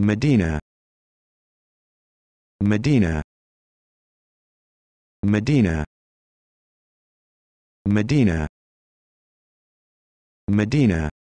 مدينة مدينة مدينة مدينة مدينة